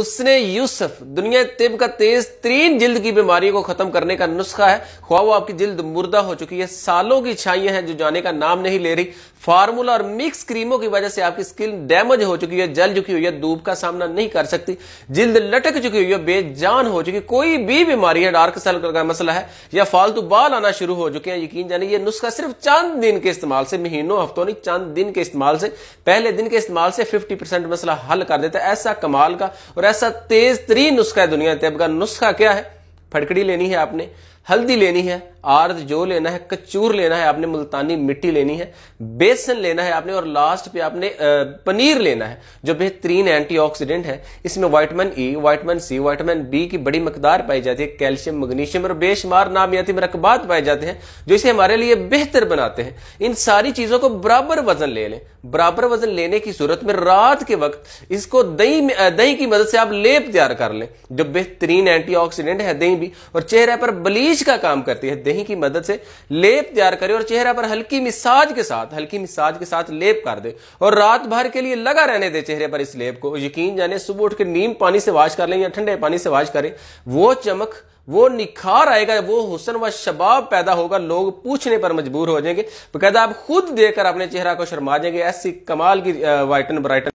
उसने यूसुफ दुनिया तिब का तेज तीन जिल्द की बीमारियों को खत्म करने का नुस्खा है ख्वा वो आपकी जिल्द मुर्दा हो चुकी है सालों की छाइया हैं जो जाने का नाम नहीं ले रही फार्मूला और मिक्स क्रीमों की वजह से आपकी स्किन डैमेज हो चुकी है जल चुकी हुई है धूप का सामना नहीं कर सकती जिल्द लटक चुकी हुई है बेजान हो चुकी कोई भी बीमारी है डार्क सेल का मसला है या फालतू बाल आना शुरू हो चुके हैं यकीन जाने ये नुस्खा सिर्फ चंद दिन के इस्तेमाल से महीनों हफ्तों नहीं चंद दिन के इस्तेमाल से पहले दिन के इस्तेमाल से फिफ्टी मसला हल कर देता है ऐसा कमाल का और ऐसा तेज तरीन नुस्खा है दुनिया तैयब का नुस्खा क्या है फटकड़ी लेनी है आपने हल्दी लेनी है आर्द जो लेना है कचूर लेना है आपने मुल्तानी मिट्टी लेनी है बेसन लेना है आपने और लास्ट पे आपने पनीर लेना है जो बेहतरीन एंटीऑक्सीडेंट है इसमें vitamin E vitamin C vitamin B की बड़ी मकदार पाई जाती है कैल्शियम मैग्नीशियम और बेशुमार नामियाती मरकबात पाए जाते हैं जो इसे हमारे लिए बेहतर बनाते हैं इन सारी चीजों को बराबर वजन ले लें बराबर वजन लेने की सूरत में रात के वक्त इसको दही दही की मदद से आप लेप तैयार कर लें जो बेहतरीन एंटी है दही भी और चेहरे पर बलीच ब्लीच का काम करती है दही की मदद से लेप तैयार करे और चेहरा पर हल्की मिसाज के साथ हल्की मिसाज के साथ लेप कर दे और रात भर के लिए लगा रहने दे चेहरे पर इस लेप को यकीन जाने सुबह उठ के नीम पानी से वाश कर लें या ठंडे पानी से वाश करें वो चमक वो निखार आएगा वो हुसन व शबाब पैदा होगा लोग पूछने पर मजबूर हो जाएंगे बकायदा आप खुद देकर अपने चेहरा को शर्मा जाएंगे ऐसी कमाल की वाइटन ब्राइटन